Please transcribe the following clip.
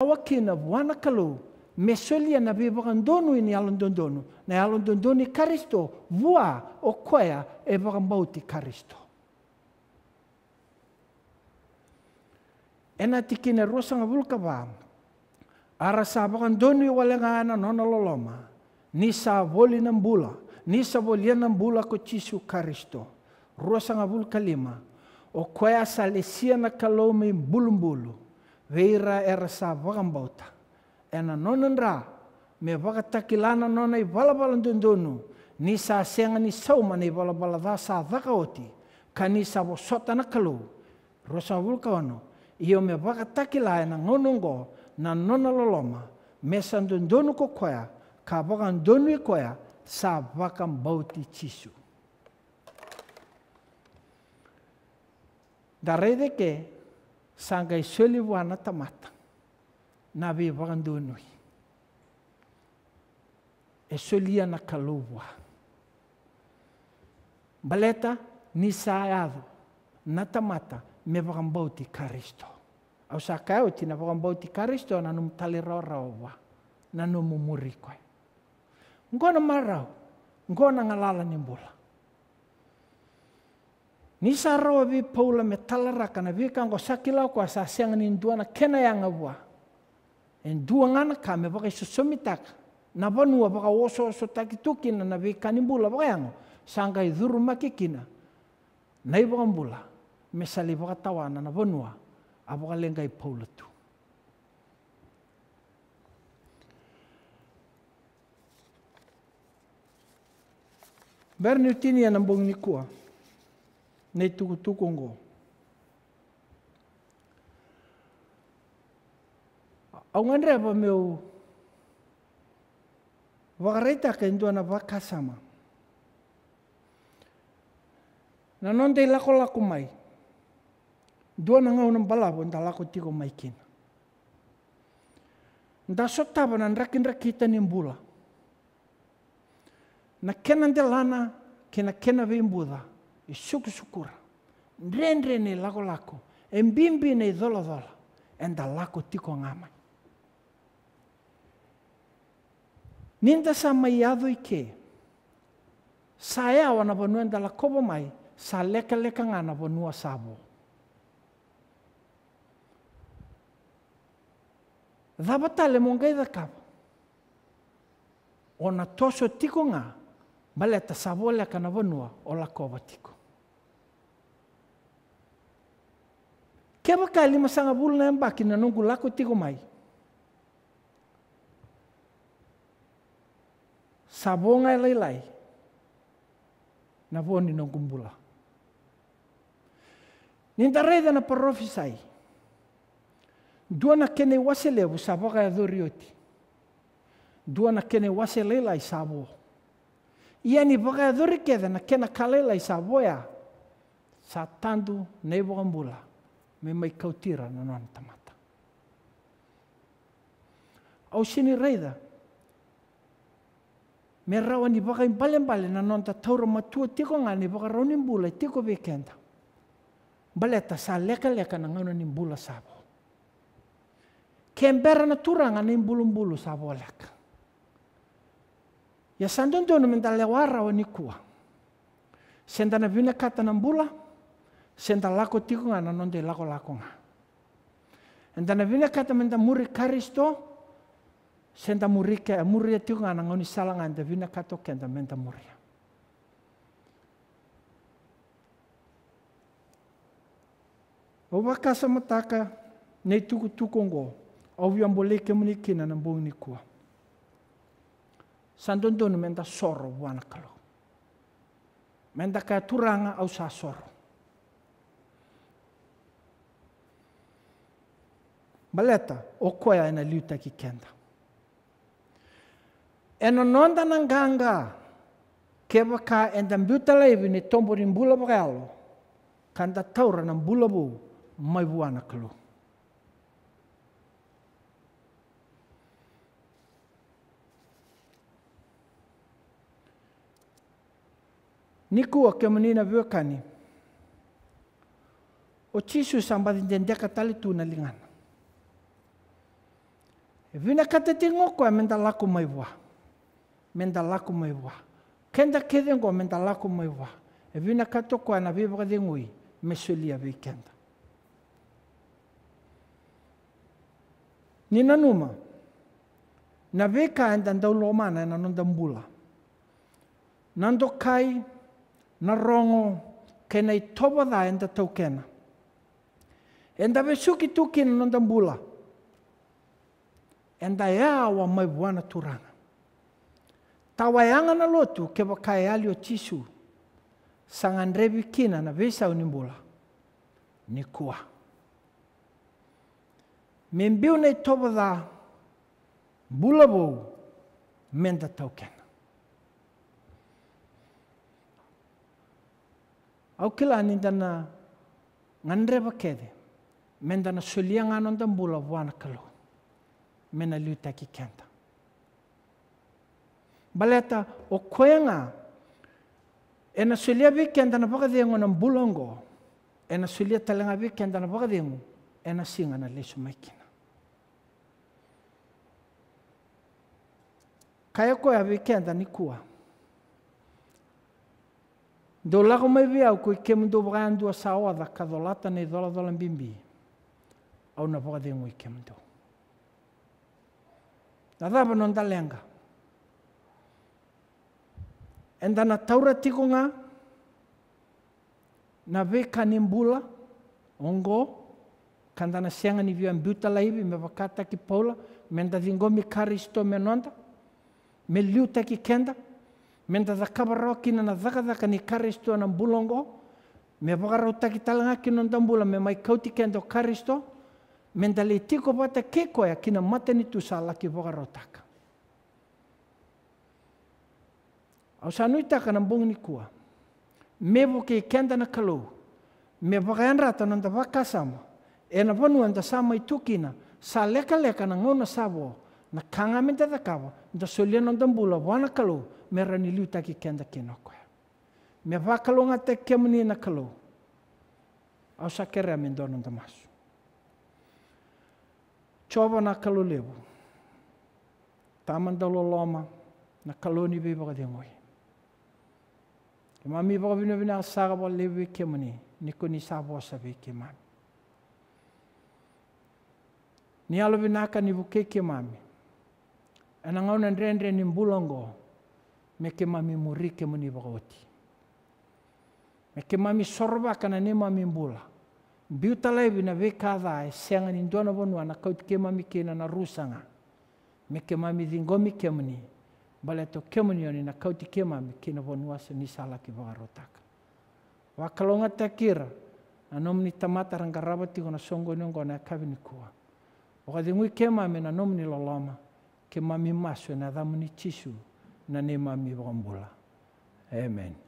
awakina wanakalo mesolia na bibakan donu ini alon dondonu na alon dondoni karisto vua o koea e bakan bauti karisto ena tikina rosanga vulka ba ara sa bakan donu walenga ana nona loloma ni sa voli nam ni sa ko chisu karisto rosanga vulka lima o koea sa lesia na kalome bulumbulu bulu veira era sa vakabauta ena ra me vakataakilana nona i valavaladodonu ni sa sega ni sauma na i valavalava sa caka oti ka ni sa vosotana kalou rosavulkaono io me vakatakila ena gonogo na nona loloma me sa dodonu kokoea ka vakadonu sa vakabau ti jisu da sanga wana tamata na vevaka donoy e ana kalovoa baleta ni saado na tamata me ti karisto au sa kae ti na vakabau ti karisto na numu taleraoraovoa na numu murikoe ngona marau ngona ngalala ni bula Nisa rawa vi paula me talara kana vi kango sakila sa senga ni kena yanga bua. En duanga ka me baka susumitak. Na banua baka oso oso takitukina na vi kanimbula baka yango. Sangka i dhuru makikina. Na i mesali mbula. Me sali baka na banua. Abaka lenga paula tu. Berni utini ya nambong 内都都公公。A ngan re ba meu wa reta ke ndo na Na non de la kola kumai. Duan ngau unan bala bon da la ko tiko mai kin. Nda sota ba nan rakita ni mbula. Na kenan de lana ke na kenan ve mbuda. Na kenan η σούκου σουκούρα, ρεν ρεν η λάκο λάκο, εμπίμπι είναι η δόλο δόλα, εν τα λάκο τί κονάμα. Μην τα σα μαϊάδο σα έω να βονού εν τα λάκο μαϊ. σα λέκα λέκα να βονού ασάβο. Δα πατά λε μόγκα είδα ο να τόσο τίκο γά. Μπαλέτα, σαβόλια, καναβονούα, όλα κόβα τίκο. Και άμα καλή σαν να βούλουν να μπάκι, να νόν κουλάκο, τι γομάει. Σαβόγα ελάει λάει. Να βόνει νόν κουμπούλα. Νιν τα ρέιδα να παρόφησάει. Δua na kene wase levu savo ga dorioti. Dua na kene wase lela i savo. Ia ni boga dori keda na kena kalela i savo ya. Satandu nebo ambula. me maikautira na noana tamata ausini reida, me rawa ni baka imbalembale na noana tataura matua tiko nga baka bula tiko vikenda baleta sa leka na ngauna ni bula sabo. kembera na turanga ni bulu sabo leka ya sandondonu mentalewa rawa ni kua sendana vina kata na bula Senta lako tikunga na non lako lako lakonga. Enta na vina kata menta muri karisto, senta muri ke muri e tikunga na ngoni salanga enta vina kato kenta menta muri. O kasa mataka ne tuku tukongo, au yambole ke muni kina na mbong ni kua. Santon menta soro wana kalau. Menta kaya turanga au sa soro. Baleta, okoya analiuta kikenda. Enononda nanganga, keva ka endambiuta leivi ni tombori mbula bagalo, kanda taura na mbula bu, mai buana kalu. Niku akemanina viokani. O Jesus sambadin dendeka tali tu na lingana. Vinakatetingoko e mentalaku maiwa. Mentalaku wa. Kenda kedengo mentalaku maiwa. E Vinakatoko ana vibra dengui. Mesulia vikenda. Nina numa. Na veka enda ndau lomana na nonda mbula. Nando kai na rongo e kena itoboda da enda taukena. Enda vesuki tuki na nonda mbula. Nanda mbula. endaea awa mai buana turanga. Tawaianga na lotu ke wakai alio tisu, sangandrebi kina na visa unimbola, ni kua. Membiu nei toba da bulabou menda taukenga. Au kila anindana ngandreba kede, menda na sulianga anonda mbula buana mena ki kenta. Baleta o kwenga ena sulia bi kenta na paka dengo na bulongo ena sulia talenga bi kenta na paka dengo ena singa na lesu maikina. Kaya ya bi kenta ni kuwa. Do lago mai bia ko ke mu do bra andua saoda kadolata nei dola dola bimbi. Au na baka dengo i ke do. Nadaba non talenga. Enda na tauratikunga na ve kanimbula ongo kandana sianga ni viu ambiuta laivi me vakata ki paula menda dingo mi karisto menonda. me liuta ki kenda menda zakabaro kina na zakazaka ni karisto na mbulongo me vakarauta ki talanga kinonta mbula me mai kendo karisto Mentaliti ko pata ke ya, kina matani tu sala ki boga rotaka. Au sanui bung ni bongi me Mebo ke kenda na kalo Me bagayan rata nanda ta vakasama. E na vanu ta sama i tukina. Sa leka leka na ngona sabo. Na kanga menta ta kawa. Da solia na tambula wana kalou. Me raniliu taki kenda kina koya. Me vakalonga te kemuni na kalo Au sa kera mendona ta masu. Coba na kalau lebu. Taman dalo loma na kaloni be baga demoi. Ima mi baga vina vina saga ba lebu e ke Niko ni sa bosa be Ni alo vina ka ni buke ke mami. Ana e na ni Me mami muri ke oti. Me mami sorba kana ne mami mbula. biutalai vina vikatha esenga ni nduana vonua na kaut kema mikina na rusanga mikema mithingo mikemni baleto kemni yoni na kaut kema mikina vonua se ni sala ki vagarotaka wakalonga takira anom ni tamata rangaraba tigo na songo ni ngona kavini kuwa na nom loloma kema mi maso na dhamu chisu na nema mi vombula amen